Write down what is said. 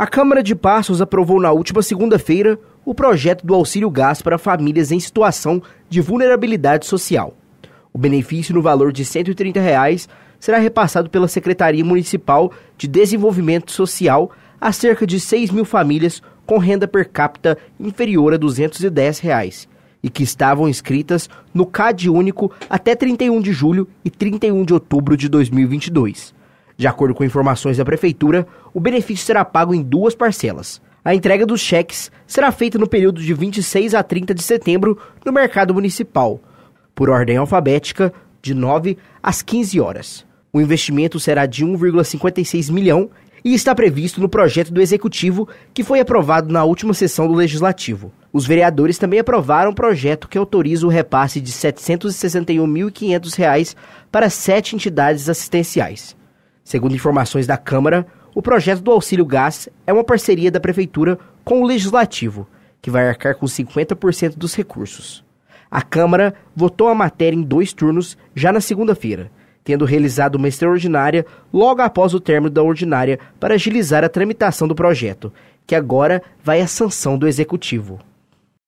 A Câmara de Passos aprovou na última segunda-feira o projeto do auxílio gás para famílias em situação de vulnerabilidade social. O benefício no valor de R$ 130 reais será repassado pela Secretaria Municipal de Desenvolvimento Social a cerca de 6 mil famílias com renda per capita inferior a R$ 210 reais e que estavam inscritas no CAD único até 31 de julho e 31 de outubro de 2022. De acordo com informações da Prefeitura, o benefício será pago em duas parcelas. A entrega dos cheques será feita no período de 26 a 30 de setembro no mercado municipal, por ordem alfabética, de 9 às 15 horas. O investimento será de 1,56 milhão e está previsto no projeto do Executivo que foi aprovado na última sessão do Legislativo. Os vereadores também aprovaram um projeto que autoriza o repasse de R$ 761.500 para sete entidades assistenciais. Segundo informações da Câmara, o projeto do auxílio gás é uma parceria da Prefeitura com o Legislativo, que vai arcar com 50% dos recursos. A Câmara votou a matéria em dois turnos já na segunda-feira, tendo realizado uma extraordinária logo após o término da ordinária para agilizar a tramitação do projeto, que agora vai à sanção do Executivo.